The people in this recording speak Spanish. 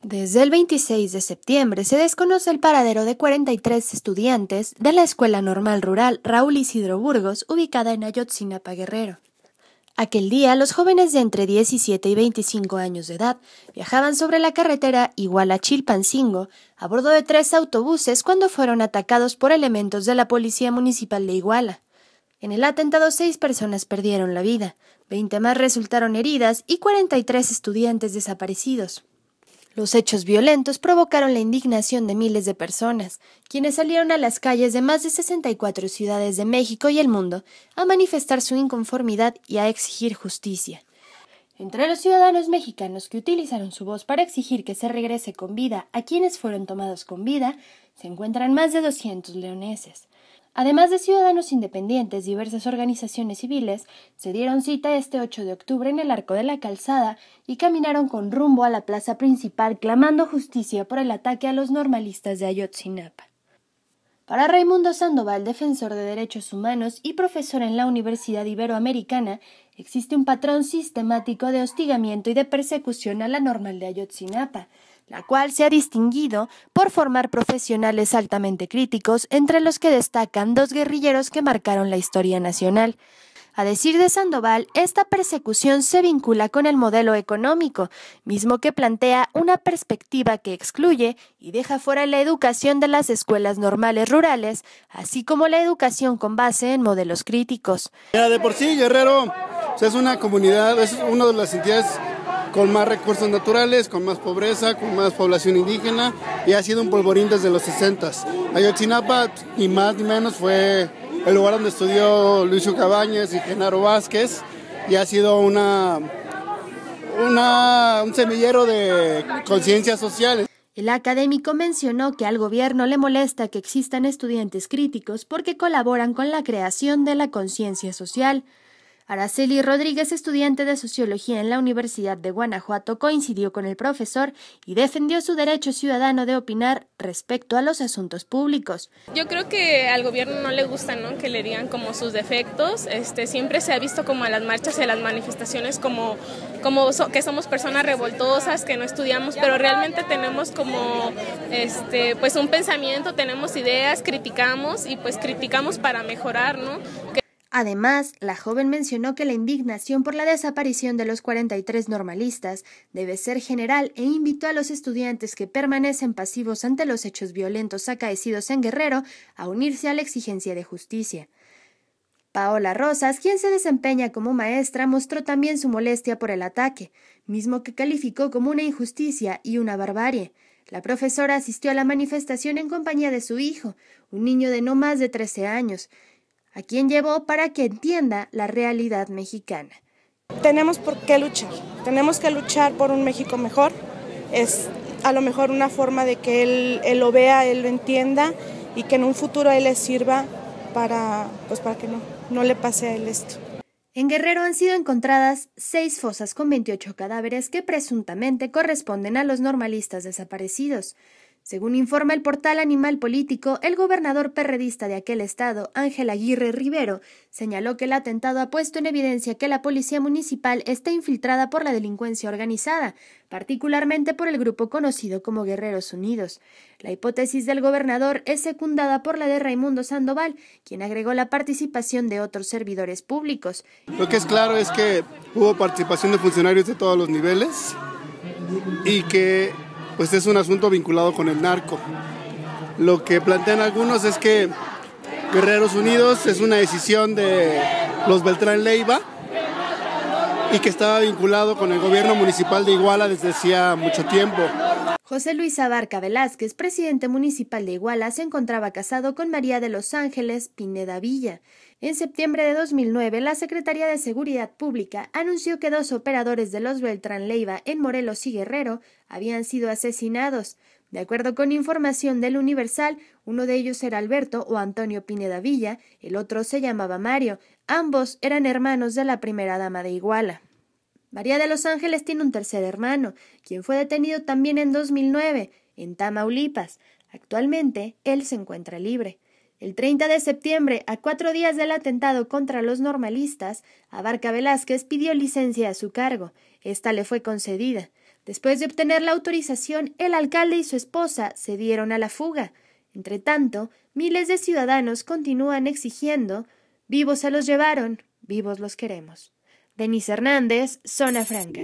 Desde el 26 de septiembre se desconoce el paradero de 43 estudiantes de la Escuela Normal Rural Raúl Isidro Burgos, ubicada en Ayotzinapa Guerrero. Aquel día, los jóvenes de entre 17 y 25 años de edad viajaban sobre la carretera Iguala-Chilpancingo a bordo de tres autobuses cuando fueron atacados por elementos de la Policía Municipal de Iguala. En el atentado, seis personas perdieron la vida, 20 más resultaron heridas y 43 estudiantes desaparecidos. Los hechos violentos provocaron la indignación de miles de personas, quienes salieron a las calles de más de 64 ciudades de México y el mundo a manifestar su inconformidad y a exigir justicia. Entre los ciudadanos mexicanos que utilizaron su voz para exigir que se regrese con vida a quienes fueron tomados con vida, se encuentran más de 200 leoneses, Además de ciudadanos independientes, diversas organizaciones civiles se dieron cita este 8 de octubre en el Arco de la Calzada y caminaron con rumbo a la plaza principal clamando justicia por el ataque a los normalistas de Ayotzinapa. Para Raimundo Sandoval, defensor de derechos humanos y profesor en la Universidad Iberoamericana, existe un patrón sistemático de hostigamiento y de persecución a la normal de Ayotzinapa, la cual se ha distinguido por formar profesionales altamente críticos, entre los que destacan dos guerrilleros que marcaron la historia nacional. A decir de Sandoval, esta persecución se vincula con el modelo económico, mismo que plantea una perspectiva que excluye y deja fuera la educación de las escuelas normales rurales, así como la educación con base en modelos críticos. de por sí, Guerrero pues, es una comunidad, es una de las entidades con más recursos naturales, con más pobreza, con más población indígena y ha sido un polvorín desde los 60. Ayotzinapa, ni más ni menos, fue el lugar donde estudió Lucio Cabañas y Genaro Vázquez y ha sido una, un semillero de conciencias sociales. El académico mencionó que al gobierno le molesta que existan estudiantes críticos porque colaboran con la creación de la conciencia social. Araceli Rodríguez, estudiante de Sociología en la Universidad de Guanajuato, coincidió con el profesor y defendió su derecho ciudadano de opinar respecto a los asuntos públicos. Yo creo que al gobierno no le gusta ¿no? que le digan como sus defectos. Este, siempre se ha visto como a las marchas y a las manifestaciones como, como que somos personas revoltosas, que no estudiamos, pero realmente tenemos como este, pues un pensamiento, tenemos ideas, criticamos y pues criticamos para mejorar, ¿no? Además, la joven mencionó que la indignación por la desaparición de los 43 normalistas debe ser general e invitó a los estudiantes que permanecen pasivos ante los hechos violentos acaecidos en Guerrero a unirse a la exigencia de justicia. Paola Rosas, quien se desempeña como maestra, mostró también su molestia por el ataque, mismo que calificó como una injusticia y una barbarie. La profesora asistió a la manifestación en compañía de su hijo, un niño de no más de 13 años, a quien llevó para que entienda la realidad mexicana. Tenemos por qué luchar, tenemos que luchar por un México mejor. Es a lo mejor una forma de que él, lo vea, él lo entienda y que en un futuro él le sirva para, pues para que no, no le pase a él esto. En Guerrero han sido encontradas seis fosas con 28 cadáveres que presuntamente corresponden a los normalistas desaparecidos. Según informa el portal Animal Político, el gobernador perredista de aquel estado, Ángel Aguirre Rivero, señaló que el atentado ha puesto en evidencia que la policía municipal está infiltrada por la delincuencia organizada, particularmente por el grupo conocido como Guerreros Unidos. La hipótesis del gobernador es secundada por la de Raimundo Sandoval, quien agregó la participación de otros servidores públicos. Lo que es claro es que hubo participación de funcionarios de todos los niveles y que pues es un asunto vinculado con el narco. Lo que plantean algunos es que Guerreros Unidos es una decisión de los Beltrán Leiva y que estaba vinculado con el gobierno municipal de Iguala desde hacía mucho tiempo. José Luis Abarca Velázquez, presidente municipal de Iguala, se encontraba casado con María de Los Ángeles Pineda Villa. En septiembre de 2009, la Secretaría de Seguridad Pública anunció que dos operadores de los Beltrán Leiva en Morelos y Guerrero habían sido asesinados. De acuerdo con información del Universal, uno de ellos era Alberto o Antonio Pineda Villa, el otro se llamaba Mario. Ambos eran hermanos de la primera dama de Iguala. María de los Ángeles tiene un tercer hermano, quien fue detenido también en 2009, en Tamaulipas. Actualmente, él se encuentra libre. El 30 de septiembre, a cuatro días del atentado contra los normalistas, Abarca Velázquez pidió licencia a su cargo. Esta le fue concedida. Después de obtener la autorización, el alcalde y su esposa se dieron a la fuga. Entre tanto, miles de ciudadanos continúan exigiendo: vivos se los llevaron, vivos los queremos. Denise Hernández, Zona Franca.